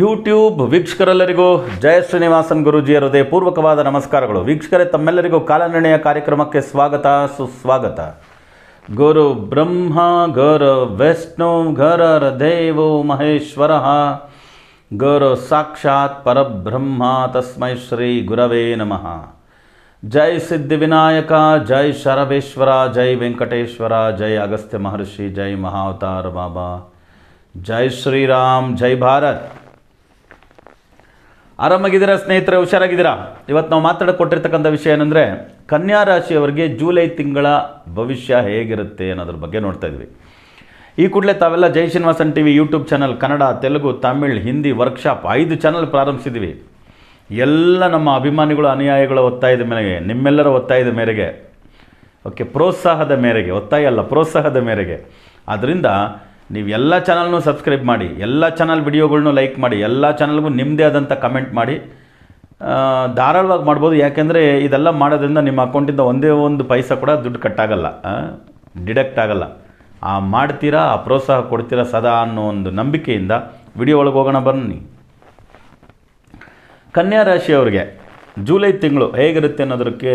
YouTube ವೀಕ್ಷಕರೆಲ್ಲರಿಗೂ ಜಯ ಶ್ರೀನಿವಾಸನ್ ಗುರುಜಿಯ ಪೂರ್ವಕವಾದ ನಮಸ್ಕಾರಗಳು ವೀಕ್ಷಕರೇ ತಮ್ಮೆಲ್ಲರಿಗೂ ಕಾಲನಿರ್ಣಯ ಕಾರ್ಯಕ್ರಮಕ್ಕೆ ಸ್ವಾಗತ ಸುಸ್ವಾಗತ ಗುರು ಬ್ರಹ್ಮ ಗುರು ವಿಷ್ಣು ಗರರ್ ದೇವೋ ಮಹೇಶ್ವರ ಗುರು ಸಾಕ್ಷಾತ್ ಪರಬ್ರಹ್ಮ ತಸ್ಮೈ ಶ್ರೀ ಗುರವೇ ನಮಃ ಜೈ ಸಿದ್ಧಿವಿನಾಯಕ ಜೈ ಶರವೇಶ್ವರ ಜೈ ವೆಂಕಟೇಶ್ವರ ಜೈ ಅಗಸ್ತ್ಯ ಮಹರ್ಷಿ ಜೈ ಮಹಾವತಾರ ಬಾಬಾ ಜೈ ಶ್ರೀರಾಮ್ ಜೈ ಭಾರತ್ ಆರಾಮಾಗಿದ್ದೀರಾ ಸ್ನೇಹಿತರೆ ಹುಷಾರಾಗಿದ್ದೀರಾ ಇವತ್ತು ನಾವು ಮಾತಾಡಕ್ಕೆ ವಿಷಯ ಏನಂದರೆ ಕನ್ಯಾ ರಾಶಿಯವರಿಗೆ ಜೂಲೈ ತಿಂಗಳ ಭವಿಷ್ಯ ಹೇಗಿರುತ್ತೆ ಅನ್ನೋದ್ರ ಬಗ್ಗೆ ನೋಡ್ತಾ ಇದ್ವಿ ಈ ಕೂಡಲೇ ತಾವೆಲ್ಲ Jai Srinivasan T V YouTube channel Kannada Telugu Tamil Hindi workshop ಐದು ಚಾನಲ್ ಪ್ರಾರಂಭಿಸಿದ್ವಿ ಎಲ್ಲ ನಮ್ಮ ಅಭಿಮಾನಿಗಳು ಅನುಯಾಯಿಗಳ ಒತ್ತಾಯದ ಮೇರೆಗೆ ನಿಮ್ಮೆಲ್ಲರ ಒತ್ತಾಯದ ಮೇರೆಗೆ ಓಕೆ ಪ್ರೋತ್ಸಾಹದ ಮೇರೆಗೆ ಒತ್ತಾಯ ಅಲ್ಲ ಪ್ರೋತ್ಸಾಹದ ಮೇರೆಗೆ ಆದ್ದರಿಂದ ನೀವು ಎಲ್ಲ ಚಾನಲ್ನು ಸಬ್ಸ್ಕ್ರೈಬ್ ಮಾಡಿ ಎಲ್ಲ ಚಾನಲ್ ವಿಡಿಯೋಗಳನ್ನೂ ಲೈಕ್ ಮಾಡಿ ಎಲ್ಲ ಚಾನಲ್ಗೂ ನಿಮ್ಮದೇ ಆದಂಥ ಕಮೆಂಟ್ ಮಾಡಿ ಧಾರಾಳವಾಗಿ ಮಾಡ್ಬೋದು ಯಾಕೆಂದರೆ ಇದೆಲ್ಲ ಮಾಡೋದ್ರಿಂದ ನಿಮ್ಮ ಅಕೌಂಟಿಂದ ಒಂದೇ ಒಂದು ಪೈಸಾ ಕೂಡ ದುಡ್ಡು ಕಟ್ಟಾಗಲ್ಲ ಡಿಡಕ್ಟ್ ಆಗಲ್ಲ ಆ ಮಾಡ್ತೀರಾ ಆ ಪ್ರೋತ್ಸಾಹ ಕೊಡ್ತೀರಾ ಸದಾ ಅನ್ನೋ ಒಂದು ನಂಬಿಕೆಯಿಂದ ವಿಡಿಯೋ ಒಳಗೆ ಹೋಗೋಣ ಬನ್ನಿ ಕನ್ಯಾ ರಾಶಿಯವ್ರಿಗೆ ಜೂಲೈ ತಿಂಗಳು ಹೇಗಿರುತ್ತೆ ಅನ್ನೋದಕ್ಕೆ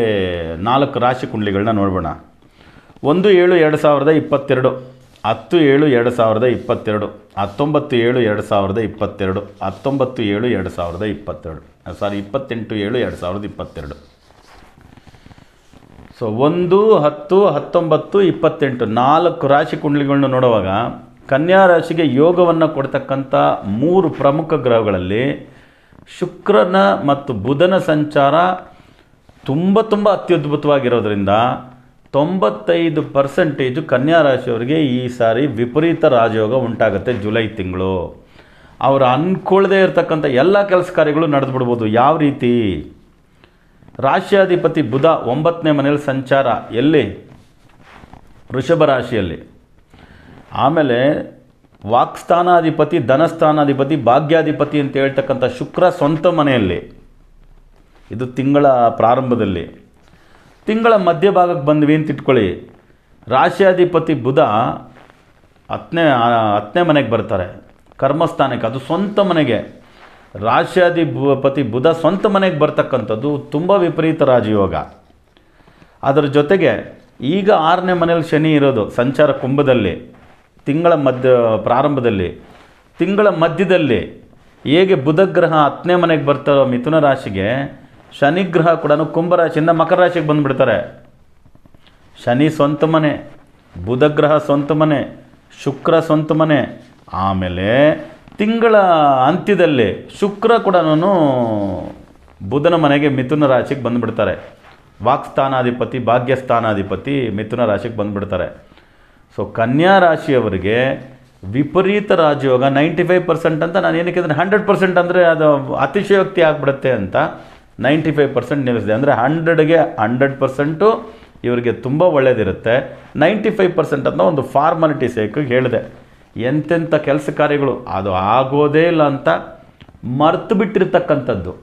ನಾಲ್ಕು ರಾಶಿ ಕುಂಡ್ಲಿಗಳನ್ನ ನೋಡೋಣ ಒಂದು ಏಳು ಎರಡು ಸಾವಿರದ ಇಪ್ಪತ್ತೆರಡು ಹತ್ತು ಏಳು ಎರಡು ಸಾವಿರದ ಇಪ್ಪತ್ತೆರಡು ಹತ್ತೊಂಬತ್ತು ಏಳು ಎರಡು ಸಾವಿರದ ಇಪ್ಪತ್ತೆರಡು ಹತ್ತೊಂಬತ್ತು ಏಳು ಎರಡು ಸಾವಿರದ ಇಪ್ಪತ್ತೆರಡು ಸಾರಿ ಇಪ್ಪತ್ತೆಂಟು ಏಳು ಎರಡು ಸಾವಿರದ ಇಪ್ಪತ್ತೆರಡು ಸೊ ಒಂದು ಹತ್ತು ಹತ್ತೊಂಬತ್ತು ಇಪ್ಪತ್ತೆಂಟು ನಾಲ್ಕು ರಾಶಿ ಕುಂಡ್ಲಿಗಳನ್ನ ನೋಡುವಾಗ ಕನ್ಯಾ ರಾಶಿಗೆ ಯೋಗವನ್ನು ಕೊಡ್ತಕ್ಕಂಥ ಮೂರು ಪ್ರಮುಖ ಗ್ರಹಗಳಲ್ಲಿ ಶುಕ್ರನ ಮತ್ತು ಬುಧನ ಸಂಚಾರ ತುಂಬ ತುಂಬ ಅತ್ಯದ್ಭುತವಾಗಿರೋದ್ರಿಂದ ತೊಂಬತ್ತೈದು ಪರ್ಸೆಂಟೇಜು ಕನ್ಯಾ ರಾಶಿಯವರಿಗೆ ಈ ಸಾರಿ ವಿಪರೀತ ರಾಜಯೋಗ ಉಂಟಾಗುತ್ತೆ ಜುಲೈ ತಿಂಗಳು ಅವರು ಅಂದ್ಕೊಳ್ಳದೇ ಇರತಕ್ಕಂಥ ಎಲ್ಲ ಕೆಲಸ ಕಾರ್ಯಗಳು ನಡೆದು ಯಾವ ರೀತಿ ರಾಶ್ಯಾಧಿಪತಿ ಬುಧ ಒಂಬತ್ತನೇ ಮನೆಯಲ್ಲಿ ಸಂಚಾರ ಎಲ್ಲಿ ವೃಷಭ ರಾಶಿಯಲ್ಲಿ ಆಮೇಲೆ ವಾಕ್ಸ್ಥಾನಾಧಿಪತಿ ಧನಸ್ಥಾನಾಧಿಪತಿ ಭಾಗ್ಯಾಧಿಪತಿ ಅಂತ ಹೇಳ್ತಕ್ಕಂಥ ಶುಕ್ರ ಸ್ವಂತ ಮನೆಯಲ್ಲಿ ಇದು ತಿಂಗಳ ಪ್ರಾರಂಭದಲ್ಲಿ ತಿಂಗಳ ಮಧ್ಯಭಾಗಕ್ಕೆ ಬಂದ್ವಿ ಅಂತ ಇಟ್ಕೊಳ್ಳಿ ರಾಶ್ಯಾಧಿಪತಿ ಬುಧ ಹತ್ತನೇ ಹತ್ತನೇ ಮನೆಗೆ ಬರ್ತಾರೆ ಕರ್ಮಸ್ಥಾನಕ್ಕೆ ಅದು ಸ್ವಂತ ಮನೆಗೆ ರಾಶಿಯಾಧಿಪತಿ ಬುಧ ಸ್ವಂತ ಮನೆಗೆ ಬರ್ತಕ್ಕಂಥದ್ದು ತುಂಬ ವಿಪರೀತ ರಾಜಯೋಗ ಅದರ ಜೊತೆಗೆ ಈಗ ಆರನೇ ಮನೇಲಿ ಶನಿ ಇರೋದು ಸಂಚಾರ ಕುಂಭದಲ್ಲಿ ತಿಂಗಳ ಮಧ್ಯ ಪ್ರಾರಂಭದಲ್ಲಿ ತಿಂಗಳ ಮಧ್ಯದಲ್ಲಿ ಹೇಗೆ ಬುಧಗ್ರಹ ಹತ್ತನೇ ಮನೆಗೆ ಬರ್ತಾರೋ ಮಿಥುನ ರಾಶಿಗೆ ಶನಿಗ್ರಹ ಕೂಡ ಕುಂಭರಾಶಿಯಿಂದ ಮಕರ ರಾಶಿಗೆ ಬಂದುಬಿಡ್ತಾರೆ ಶನಿ ಸ್ವಂತ ಮನೆ ಬುಧಗ್ರಹ ಸ್ವಂತ ಮನೆ ಶುಕ್ರ ಸ್ವಂತ ಮನೆ ಆಮೇಲೆ ತಿಂಗಳ ಅಂತ್ಯದಲ್ಲಿ ಶುಕ್ರ ಕೂಡ ಬುಧನ ಮನೆಗೆ ಮಿಥುನ ರಾಶಿಗೆ ಬಂದುಬಿಡ್ತಾರೆ ವಾಕ್ಸ್ಥಾನಾಧಿಪತಿ ಭಾಗ್ಯಸ್ಥಾನಾಧಿಪತಿ ಮಿಥುನ ರಾಶಿಗೆ ಬಂದುಬಿಡ್ತಾರೆ ಸೊ ಕನ್ಯಾ ರಾಶಿಯವರಿಗೆ ವಿಪರೀತ ರಾಜಯೋಗ ನೈಂಟಿ ಫೈವ್ ಪರ್ಸೆಂಟ್ ಅಂತ ನಾನು ಏನಕ್ಕೆ ಅಂದರೆ ಹಂಡ್ರೆಡ್ ಪರ್ಸೆಂಟ್ ಅಂದರೆ ಅದು ಅತಿಶಯೋಕ್ತಿ ಆಗಿಬಿಡುತ್ತೆ ಅಂತ ನೈಂಟಿ ಫೈವ್ ಪರ್ಸೆಂಟ್ ನಿಲ್ಲಿಸಿದೆ ಅಂದರೆ ಹಂಡ್ರೆಡ್ಗೆ ಹಂಡ್ರೆಡ್ ಪರ್ಸೆಂಟು ಇವರಿಗೆ ತುಂಬ ಒಳ್ಳೆಯದಿರುತ್ತೆ ನೈಂಟಿ ಫೈವ್ ಪರ್ಸೆಂಟ್ ಅಂತ ಒಂದು ಫಾರ್ಮಾಲಿಟಿ ಸೇಕಿಗೆ ಹೇಳಿದೆ ಎಂತೆಂಥ ಕೆಲಸ ಕಾರ್ಯಗಳು ಅದು ಆಗೋದೇ ಇಲ್ಲ ಅಂತ ಮರ್ತು ಬಿಟ್ಟಿರ್ತಕ್ಕಂಥದ್ದು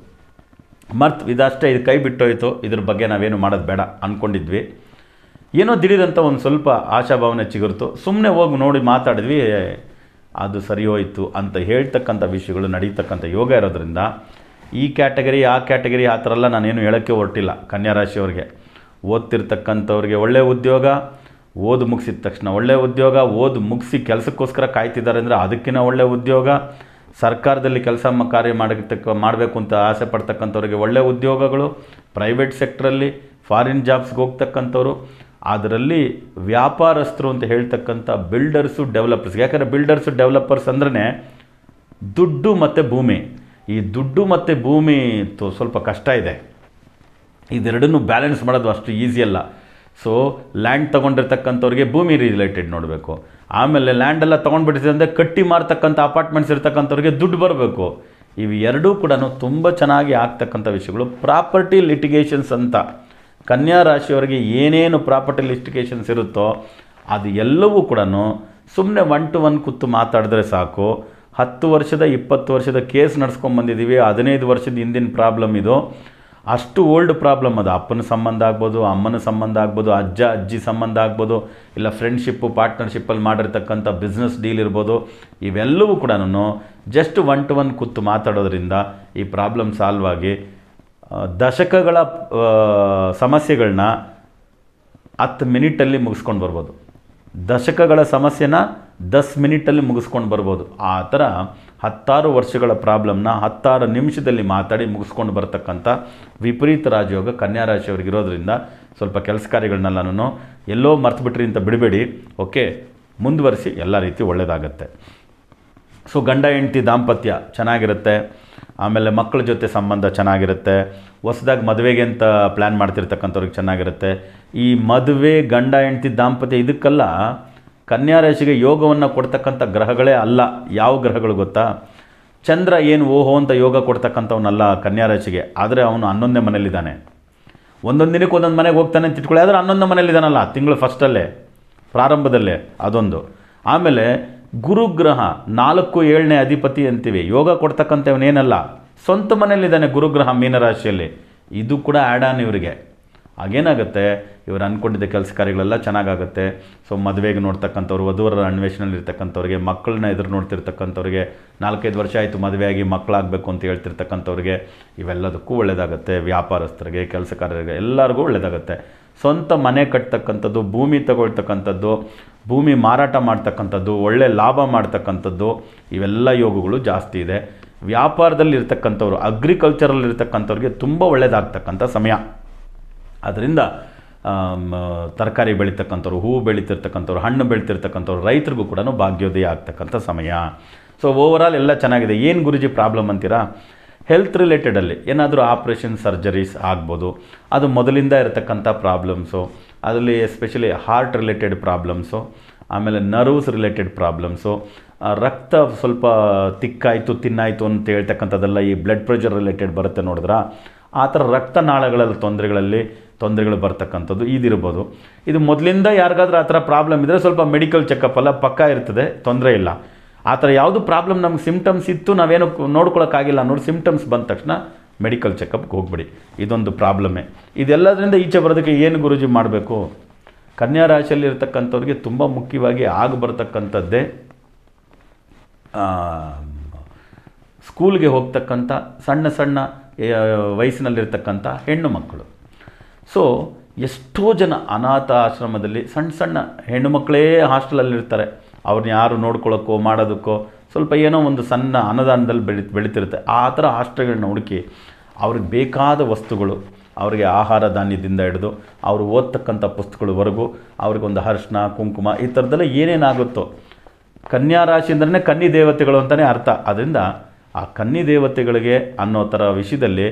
ಮರ್ತು ಇದಷ್ಟೇ ಇದು ಕೈ ಬಿಟ್ಟೋಯ್ತು ಇದ್ರ ಬಗ್ಗೆ ನಾವೇನು ಮಾಡೋದು ಬೇಡ ಅಂದ್ಕೊಂಡಿದ್ವಿ ಏನೋ ದಿಢೀರಂತ ಒಂದು ಸ್ವಲ್ಪ ಆಶಾಭಾವನೆ ಚಿಗುರ್ತು ಸುಮ್ಮನೆ ಹೋಗಿ ನೋಡಿ ಮಾತಾಡಿದ್ವಿ ಅದು ಸರಿ ಹೋಯಿತು ಅಂತ ಹೇಳ್ತಕ್ಕಂಥ ವಿಷಯಗಳು ನಡೀತಕ್ಕಂಥ ಯೋಗ ಇರೋದ್ರಿಂದ ಈ ಕ್ಯಾಟಗರಿ ಆ ಕ್ಯಾಟಗರಿ ಆ ಥರ ಎಲ್ಲ ನಾನೇನು ಹೇಳೋಕ್ಕೆ ಹೊರಟಿಲ್ಲ ಕನ್ಯಾ ರಾಶಿಯವ್ರಿಗೆ ಓದ್ತಿರ್ತಕ್ಕಂಥವ್ರಿಗೆ ಒಳ್ಳೆಯ ಉದ್ಯೋಗ ಓದು ಮುಗಿಸಿದ ತಕ್ಷಣ ಒಳ್ಳೆಯ ಉದ್ಯೋಗ ಓದು ಮುಗಿಸಿ ಕೆಲಸಕ್ಕೋಸ್ಕರ ಕಾಯ್ತಿದ್ದಾರೆ ಅಂದರೆ ಅದಕ್ಕಿಂತ ಒಳ್ಳೆಯ ಉದ್ಯೋಗ ಸರ್ಕಾರದಲ್ಲಿ ಕೆಲಸ ಕಾರ್ಯ ಮಾಡತಕ್ಕ ಮಾಡಬೇಕು ಅಂತ ಆಸೆ ಪಡ್ತಕ್ಕಂಥವ್ರಿಗೆ ಒಳ್ಳೆಯ ಉದ್ಯೋಗಗಳು ಪ್ರೈವೇಟ್ ಸೆಕ್ಟ್ರಲ್ಲಿ ಫಾರಿನ್ ಜಾಬ್ಸ್ಗೆ ಹೋಗ್ತಕ್ಕಂಥವ್ರು ಅದರಲ್ಲಿ ವ್ಯಾಪಾರಸ್ಥರು ಅಂತ ಹೇಳ್ತಕ್ಕಂಥ ಬಿಲ್ಡರ್ಸು ಡೆವಲಪರ್ಸ್ ಯಾಕಂದರೆ ಬಿಲ್ಡರ್ಸು ಡೆವಲಪರ್ಸ್ ಅಂದ್ರೆ ದುಡ್ಡು ಮತ್ತು ಭೂಮಿ ಈ ದುಡ್ಡು ಮತ್ತು ಭೂಮಿ ತು ಸ್ವಲ್ಪ ಕಷ್ಟ ಇದೆ ಇದೆರಡನ್ನೂ ಬ್ಯಾಲೆನ್ಸ್ ಮಾಡೋದು ಅಷ್ಟು ಈಸಿ ಅಲ್ಲ ಸೊ ಲ್ಯಾಂಡ್ ತೊಗೊಂಡಿರ್ತಕ್ಕಂಥವ್ರಿಗೆ ಭೂಮಿ ರಿಲೇಟೆಡ್ ನೋಡಬೇಕು ಆಮೇಲೆ ಲ್ಯಾಂಡೆಲ್ಲ ತೊಗೊಂಡ್ಬಿಟ್ಟಿದೆ ಅಂದರೆ ಕಟ್ಟಿ ಮಾರ್ತಕ್ಕಂಥ ಅಪಾರ್ಟ್ಮೆಂಟ್ಸ್ ಇರ್ತಕ್ಕಂಥವ್ರಿಗೆ ದುಡ್ಡು ಬರಬೇಕು ಇವು ಎರಡೂ ಕೂಡ ತುಂಬ ಚೆನ್ನಾಗಿ ಆಗ್ತಕ್ಕಂಥ ವಿಷಯಗಳು ಪ್ರಾಪರ್ಟಿ ಲಿಟಿಗೇಷನ್ಸ್ ಅಂತ ಕನ್ಯಾ ರಾಶಿಯವರಿಗೆ ಏನೇನು ಪ್ರಾಪರ್ಟಿ ಲಿಟಿಗೇಷನ್ಸ್ ಇರುತ್ತೋ ಅದು ಎಲ್ಲವೂ ಕೂಡ ಸುಮ್ಮನೆ ಒನ್ ಟು ಒನ್ ಕೂತು ಮಾತಾಡಿದ್ರೆ ಸಾಕು ಹತ್ತು ವರ್ಷದ ಇಪ್ಪತ್ತು ವರ್ಷದ ಕೇಸ್ ನಡ್ಸ್ಕೊಂಬಂದಿದ್ದೀವಿ ಹದಿನೈದು ವರ್ಷದ ಹಿಂದಿನ ಪ್ರಾಬ್ಲಮ್ ಇದು ಅಷ್ಟು ಓಲ್ಡ್ ಪ್ರಾಬ್ಲಮ್ ಅದು ಅಪ್ಪನ ಸಂಬಂಧ ಆಗ್ಬೋದು ಅಮ್ಮನ ಸಂಬಂಧ ಆಗ್ಬೋದು ಅಜ್ಜ ಅಜ್ಜಿ ಸಂಬಂಧ ಆಗ್ಬೋದು ಇಲ್ಲ ಫ್ರೆಂಡ್ಶಿಪ್ಪು ಪಾರ್ಟ್ನರ್ಶಿಪ್ಪಲ್ಲಿ ಮಾಡಿರ್ತಕ್ಕಂಥ ಬಿಸ್ನೆಸ್ ಡೀಲ್ ಇರ್ಬೋದು ಇವೆಲ್ಲವೂ ಕೂಡ ನಾನು ಜಸ್ಟ್ ಒನ್ ಟು ಒನ್ ಕೂತು ಮಾತಾಡೋದ್ರಿಂದ ಈ ಪ್ರಾಬ್ಲಮ್ ಸಾಲ್ವ್ ಆಗಿ ದಶಕಗಳ ಸಮಸ್ಯೆಗಳನ್ನ ಹತ್ತು ಮಿನಿಟಲ್ಲಿ ಮುಗಿಸ್ಕೊಂಡು ಬರ್ಬೋದು ದಶಕಗಳ ಸಮಸ್ಯೆನ ದಸ್ ಮಿನಿಟಲ್ಲಿ ಮುಗಿಸ್ಕೊಂಡು ಬರ್ಬೋದು ಆ ಥರ ಹತ್ತಾರು ವರ್ಷಗಳ ಪ್ರಾಬ್ಲಮ್ನ ಹತ್ತಾರು ನಿಮಿಷದಲ್ಲಿ ಮಾತಾಡಿ ಮುಗಿಸ್ಕೊಂಡು ಬರ್ತಕ್ಕಂಥ ವಿಪರೀತ ರಾಜಯೋಗ ಕನ್ಯಾ ರಾಶಿಯವ್ರಿಗೆ ಇರೋದರಿಂದ ಸ್ವಲ್ಪ ಕೆಲಸ ಕಾರ್ಯಗಳನ್ನೆಲ್ಲನೂ ಎಲ್ಲೋ ಮರ್ತು ಅಂತ ಬಿಡಬೇಡಿ ಓಕೆ ಮುಂದುವರಿಸಿ ಎಲ್ಲ ರೀತಿ ಒಳ್ಳೆಯದಾಗತ್ತೆ ಸೊ ಗಂಡ ಹೆಂಡತಿ ದಾಂಪತ್ಯ ಚೆನ್ನಾಗಿರುತ್ತೆ ಆಮೇಲೆ ಮಕ್ಕಳ ಜೊತೆ ಸಂಬಂಧ ಚೆನ್ನಾಗಿರುತ್ತೆ ಹೊಸದಾಗಿ ಮದುವೆಗೆ ಅಂತ ಪ್ಲ್ಯಾನ್ ಮಾಡ್ತಿರ್ತಕ್ಕಂಥವ್ರಿಗೆ ಚೆನ್ನಾಗಿರುತ್ತೆ ಈ ಮದುವೆ ಗಂಡ ಹೆಂಡತಿ ದಾಂಪತ್ಯ ಇದಕ್ಕೆಲ್ಲ ಕನ್ಯಾ ರಾಶಿಗೆ ಯೋಗವನ್ನು ಕೊಡ್ತಕ್ಕಂಥ ಗ್ರಹಗಳೇ ಅಲ್ಲ ಯಾವ ಗ್ರಹಗಳು ಗೊತ್ತಾ ಚಂದ್ರ ಏನು ಓಹೋ ಅಂತ ಯೋಗ ಕೊಡ್ತಕ್ಕಂಥವನಲ್ಲ ಕನ್ಯಾ ರಾಶಿಗೆ ಆದರೆ ಅವನು ಹನ್ನೊಂದನೇ ಮನೇಲಿದ್ದಾನೆ ಒಂದೊಂದು ದಿನಕ್ಕೆ ಒಂದೊಂದು ಮನೆಗೆ ಹೋಗ್ತಾನೆ ಅಂತ ಇಟ್ಕೊಳ್ಳಿ ಆದರೆ ಹನ್ನೊಂದು ಮನೇಲಿದ್ದಾನಲ್ಲ ತಿಂಗಳು ಫಸ್ಟಲ್ಲೇ ಪ್ರಾರಂಭದಲ್ಲೇ ಅದೊಂದು ಆಮೇಲೆ ಗುರುಗ್ರಹ ನಾಲ್ಕು ಏಳನೇ ಅಧಿಪತಿ ಅಂತೀವಿ ಯೋಗ ಕೊಡ್ತಕ್ಕಂಥವನೇನಲ್ಲ ಸ್ವಂತ ಮನೇಲಿದ್ದಾನೆ ಗುರುಗ್ರಹ ಮೀನರಾಶಿಯಲ್ಲಿ ಇದು ಕೂಡ ಆ್ಯಡ್ ಆನ್ ಇವರಿಗೆ ಹಾಗೇನಾಗುತ್ತೆ ಇವರು ಅಂದ್ಕೊಂಡಿದ್ದ ಕೆಲಸ ಕಾರ್ಯಗಳೆಲ್ಲ ಚೆನ್ನಾಗುತ್ತೆ ಸೊ ಮದುವೆಗೆ ನೋಡ್ತಕ್ಕಂಥವ್ರು ವಧುವರ ಅನ್ವೇಷಣೆಯಲ್ಲಿರ್ತಕ್ಕಂಥವ್ರಿಗೆ ಮಕ್ಕಳನ್ನ ಎದುರು ನೋಡ್ತಿರ್ತಕ್ಕಂಥವ್ರಿಗೆ ನಾಲ್ಕೈದು ವರ್ಷ ಆಯಿತು ಮದುವೆಯಾಗಿ ಮಕ್ಕಳಾಗಬೇಕು ಅಂತ ಹೇಳ್ತಿರ್ತಕ್ಕಂಥವ್ರಿಗೆ ಇವೆಲ್ಲದಕ್ಕೂ ಒಳ್ಳೆಯದಾಗುತ್ತೆ ವ್ಯಾಪಾರಸ್ಥರಿಗೆ ಕೆಲಸ ಕಾರ್ಯರಿಗೆ ಎಲ್ಲರಿಗೂ ಒಳ್ಳೆಯದಾಗುತ್ತೆ ಸ್ವಂತ ಮನೆ ಕಟ್ತಕ್ಕಂಥದ್ದು ಭೂಮಿ ತಗೊಳ್ತಕ್ಕಂಥದ್ದು ಭೂಮಿ ಮಾರಾಟ ಮಾಡ್ತಕ್ಕಂಥದ್ದು ಒಳ್ಳೆ ಲಾಭ ಮಾಡ್ತಕ್ಕಂಥದ್ದು ಇವೆಲ್ಲ ಯೋಗಗಳು ಜಾಸ್ತಿ ಇದೆ ವ್ಯಾಪಾರದಲ್ಲಿ ಇರ್ತಕ್ಕಂಥವ್ರು ಅಗ್ರಿಕಲ್ಚರಲ್ಲಿ ಇರ್ತಕ್ಕಂಥವ್ರಿಗೆ ತುಂಬ ಒಳ್ಳೆಯದಾಗ್ತಕ್ಕಂಥ ಸಮಯ ಆದ್ದರಿಂದ ತರಕಾರಿ ಬೆಳೀತಕ್ಕಂಥವ್ರು ಹೂವು ಬೆಳೀತಿರ್ತಕ್ಕಂಥವ್ರು ಹಣ್ಣು ಬೆಳೀತಿರ್ತಕ್ಕಂಥವ್ರು ರೈತರಿಗೂ ಕೂಡ ಭಾಗ್ಯೋದಯ ಆಗ್ತಕ್ಕಂಥ ಸಮಯ ಸೊ ಓವರಾಲ್ ಎಲ್ಲ ಚೆನ್ನಾಗಿದೆ ಏನು ಗುರುಜಿ ಪ್ರಾಬ್ಲಮ್ ಅಂತೀರಾ ಹೆಲ್ತ್ ರಿಲೇಟೆಡಲ್ಲಿ ಏನಾದರೂ ಆಪ್ರೇಷನ್ ಸರ್ಜರೀಸ್ ಆಗ್ಬೋದು ಅದು ಮೊದಲಿಂದ ಇರತಕ್ಕಂಥ ಪ್ರಾಬ್ಲಮ್ಸು ಅದರಲ್ಲಿ ಎಸ್ಪೆಷಲಿ ಹಾರ್ಟ್ ರಿಲೇಟೆಡ್ ಪ್ರಾಬ್ಲಮ್ಸು ಆಮೇಲೆ ನರ್ವ್ಸ್ ರಿಲೇಟೆಡ್ ಪ್ರಾಬ್ಲಮ್ಸು ರಕ್ತ ಸ್ವಲ್ಪ ತಿಕ್ಕಾಯಿತು ತಿನ್ನಾಯಿತು ಅಂತ ಹೇಳ್ತಕ್ಕಂಥದ್ದೆಲ್ಲ ಈ ಬ್ಲಡ್ ಪ್ರೆಷರ್ ರಿಲೇಟೆಡ್ ಬರುತ್ತೆ ನೋಡಿದ್ರೆ ಆ ಥರ ರಕ್ತನಾಳಗಳಲ್ಲಿ ತೊಂದರೆಗಳಲ್ಲಿ ತೊಂದರೆಗಳು ಬರ್ತಕ್ಕಂಥದ್ದು ಇದಿರ್ಬೋದು ಇದು ಮೊದಲಿಂದ ಯಾರಿಗಾದ್ರೂ ಆ ಥರ ಪ್ರಾಬ್ಲಮ್ ಇದ್ದರೆ ಸ್ವಲ್ಪ ಮೆಡಿಕಲ್ ಚೆಕಪ್ ಎಲ್ಲ ಪಕ್ಕ ಇರ್ತದೆ ತೊಂದರೆ ಇಲ್ಲ ಆ ಥರ ಯಾವುದು ಪ್ರಾಬ್ಲಮ್ ನಮ್ಗೆ ಸಿಮ್ಟಮ್ಸ್ ಇತ್ತು ನಾವೇನು ನೋಡ್ಕೊಳಕ್ಕಾಗಿಲ್ಲ ನೋಡಿ ಸಿಮ್ಟಮ್ಸ್ ಬಂದ ತಕ್ಷಣ ಮೆಡಿಕಲ್ ಚೆಕಪ್ಗೆ ಹೋಗ್ಬಿಡಿ ಇದೊಂದು ಪ್ರಾಬ್ಲಮೇ ಇದೆಲ್ಲದರಿಂದ ಈಚೆ ಬರೋದಕ್ಕೆ ಏನು ಗುರುಜಿ ಮಾಡಬೇಕು ಕನ್ಯಾ ರಾಶಿಯಲ್ಲಿ ಇರ್ತಕ್ಕಂಥವ್ರಿಗೆ ತುಂಬ ಮುಖ್ಯವಾಗಿ ಆಗಿ ಬರ್ತಕ್ಕಂಥದ್ದೇ ಸ್ಕೂಲ್ಗೆ ಹೋಗ್ತಕ್ಕಂಥ ಸಣ್ಣ ಸಣ್ಣ ವಯಸ್ಸಿನಲ್ಲಿರ್ತಕ್ಕಂಥ ಹೆಣ್ಣು ಮಕ್ಕಳು ಸೊ ಎಷ್ಟೋ ಜನ ಅನಾಥ ಆಶ್ರಮದಲ್ಲಿ ಸಣ್ಣ ಸಣ್ಣ ಹೆಣ್ಣು ಮಕ್ಕಳೇ ಹಾಸ್ಟೆಲಲ್ಲಿರ್ತಾರೆ ಅವ್ರನ್ನ ಯಾರು ನೋಡ್ಕೊಳ್ಳೋಕ್ಕೋ ಮಾಡೋದಕ್ಕೋ ಸ್ವಲ್ಪ ಏನೋ ಒಂದು ಸಣ್ಣ ಅನುದಾನದಲ್ಲಿ ಬೆಳಿ ಬೆಳೀತಿರುತ್ತೆ ಆ ಥರ ಹಾಸ್ಟೆಲ್ಗಳನ್ನ ಹುಡುಕಿ ಅವ್ರಿಗೆ ಬೇಕಾದ ವಸ್ತುಗಳು ಅವರಿಗೆ ಆಹಾರ ಧಾನ್ಯದಿಂದ ಹಿಡಿದು ಅವರು ಓದ್ತಕ್ಕಂಥ ಪುಸ್ತಕಗಳವರೆಗೂ ಅವ್ರಿಗೊಂದು ಹರ್ಷಣ ಕುಂಕುಮ ಈ ಥರದ್ದೆಲ್ಲ ಏನೇನಾಗುತ್ತೋ ಕನ್ಯಾ ರಾಶಿ ಅಂದ್ರೆ ಕನ್ನಿ ದೇವತೆಗಳು ಅಂತಲೇ ಅರ್ಥ ಅದರಿಂದ ಆ ಕನ್ನಿ ದೇವತೆಗಳಿಗೆ ಅನ್ನೋ ಥರ ವಿಷಯದಲ್ಲಿ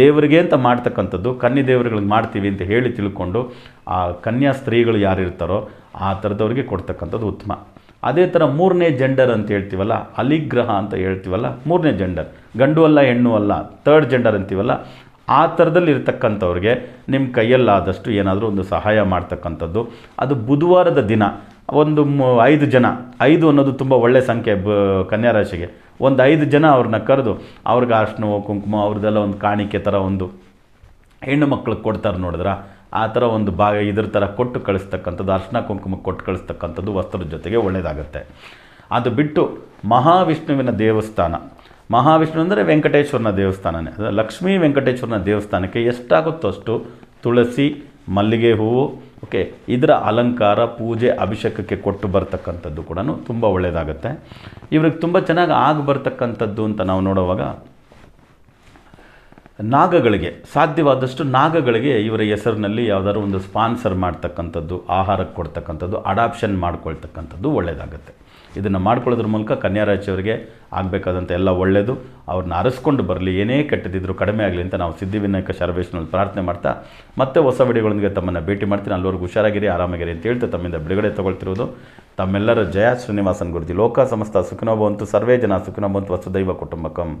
ದೇವರಿಗೆ ಅಂತ ಮಾಡ್ತಕ್ಕಂಥದ್ದು ಕನ್ನಿ ದೇವರುಗಳಿಗೆ ಮಾಡ್ತೀವಿ ಅಂತ ಹೇಳಿ ತಿಳ್ಕೊಂಡು ಆ ಕನ್ಯಾ ಸ್ತ್ರೀಗಳು ಯಾರಿರ್ತಾರೋ ಆ ಥರದವ್ರಿಗೆ ಕೊಡ್ತಕ್ಕಂಥದ್ದು ಉತ್ತಮ ಅದೇ ಥರ ಮೂರನೇ ಜೆಂಡರ್ ಅಂತ ಹೇಳ್ತೀವಲ್ಲ ಅಲಿಗ್ರಹ ಅಂತ ಹೇಳ್ತೀವಲ್ಲ ಮೂರನೇ ಜೆಂಡರ್ ಗಂಡು ಅಲ್ಲ ಹೆಣ್ಣು ಅಲ್ಲ ತರ್ಡ್ ಜೆಂಡರ್ ಅಂತೀವಲ್ಲ ಆ ಥರದಲ್ಲಿ ಇರ್ತಕ್ಕಂಥವ್ರಿಗೆ ನಿಮ್ಮ ಕೈಯಲ್ಲಾದಷ್ಟು ಏನಾದರೂ ಒಂದು ಸಹಾಯ ಮಾಡ್ತಕ್ಕಂಥದ್ದು ಅದು ಬುಧವಾರದ ದಿನ ಒಂದು ಐದು ಜನ ಐದು ಅನ್ನೋದು ತುಂಬ ಒಳ್ಳೆಯ ಸಂಖ್ಯೆ ಬ ಕನ್ಯಾರಾಶಿಗೆ ಒಂದು ಐದು ಜನ ಅವ್ರನ್ನ ಕರೆದು ಅವ್ರಿಗೆ ಅರ್ಶನ ಕುಂಕುಮ ಅವ್ರದ್ದೆಲ್ಲ ಒಂದು ಕಾಣಿಕೆ ಥರ ಒಂದು ಹೆಣ್ಣು ಮಕ್ಳಿಗೆ ಕೊಡ್ತಾರೆ ನೋಡಿದ್ರ ಆ ಥರ ಒಂದು ಭಾಗ ಇದ್ರ ಥರ ಕೊಟ್ಟು ಕಳಿಸ್ತಕ್ಕಂಥದ್ದು ಅರ್ಶನ ಕುಂಕುಮ ಕೊಟ್ಟು ಕಳಿಸ್ತಕ್ಕಂಥದ್ದು ವಸ್ತ್ರದ ಜೊತೆಗೆ ಒಳ್ಳೆಯದಾಗುತ್ತೆ ಅದು ಬಿಟ್ಟು ಮಹಾವಿಷ್ಣುವಿನ ದೇವಸ್ಥಾನ ಮಹಾವಿಷ್ಣು ಅಂದರೆ ವೆಂಕಟೇಶ್ವರನ ದೇವಸ್ಥಾನನೇ ಲಕ್ಷ್ಮೀ ವೆಂಕಟೇಶ್ವರನ ದೇವಸ್ಥಾನಕ್ಕೆ ಎಷ್ಟಾಗುತ್ತೋ ಅಷ್ಟು ತುಳಸಿ ಮಲ್ಲಿಗೆ ಹೂವು ಓಕೆ ಇದರ ಅಲಂಕಾರ ಪೂಜೆ ಅಭಿಷೇಕಕ್ಕೆ ಕೊಟ್ಟು ಬರ್ತಕ್ಕಂಥದ್ದು ಕೂಡ ತುಂಬ ಒಳ್ಳೆಯದಾಗುತ್ತೆ ಇವ್ರಿಗೆ ತುಂಬ ಚೆನ್ನಾಗಿ ಆಗಿ ಬರ್ತಕ್ಕಂಥದ್ದು ಅಂತ ನಾವು ನೋಡುವಾಗ ನಾಗಗಳಿಗೆ ಸಾಧ್ಯವಾದಷ್ಟು ನಾಗಗಳಿಗೆ ಇವರ ಹೆಸರಿನಲ್ಲಿ ಯಾವುದಾದ್ರು ಒಂದು ಸ್ಪಾನ್ಸರ್ ಮಾಡ್ತಕ್ಕಂಥದ್ದು ಆಹಾರಕ್ಕೆ ಕೊಡ್ತಕ್ಕಂಥದ್ದು ಅಡಾಪ್ಷನ್ ಮಾಡ್ಕೊಳ್ತಕ್ಕಂಥದ್ದು ಒಳ್ಳೆಯದಾಗುತ್ತೆ ಇದನ್ನು ಮಾಡ್ಕೊಳ್ಳೋದ್ರ ಮೂಲಕ ಅವರಿಗೆ ಆಗಬೇಕಾದಂಥ ಎಲ್ಲ ಒಳ್ಳೆಯದು ಅವ್ರನ್ನ ಅರಸ್ಕೊಂಡು ಬರಲಿ ಏನೇ ಕೆಟ್ಟದಿದ್ದರೂ ಕಡಿಮೆ ಆಗಲಿ ಅಂತ ನಾವು ಸಿದ್ಧಿವಿನಾಯಕ ಶರವೇಶ್ನಲ್ಲಿ ಪ್ರಾರ್ಥನೆ ಮಾಡ್ತಾ ಮತ್ತೆ ಹೊಸ ವಿಡಿಯೋಗಳೊಂದಿಗೆ ತಮ್ಮನ್ನು ಭೇಟಿ ಮಾಡ್ತೀನಿ ಅಲ್ಲಿವರೆಗೂ ಹುಷಾರಾಗಿರಿ ಆರಾಮಾಗಿರಿ ಅಂತ ಹೇಳ್ತಾ ತಮ್ಮಿಂದ ಬಿಡುಗಡೆ ತೊಗೊಳ್ತಿರೋದು ತಮ್ಮೆಲ್ಲರ ಜಯ ಶ್ರೀನಿವಾಸನ್ ಗುರುಜಿ ಲೋಕ ಸಮಸ್ತ ಸುಖಿನೋಭವಂತು ಸರ್ವೇ ಜನ ಸುಖಿನೋಭವಂತು ವಸುದೈವ ಕುಟುಂಬಕಂ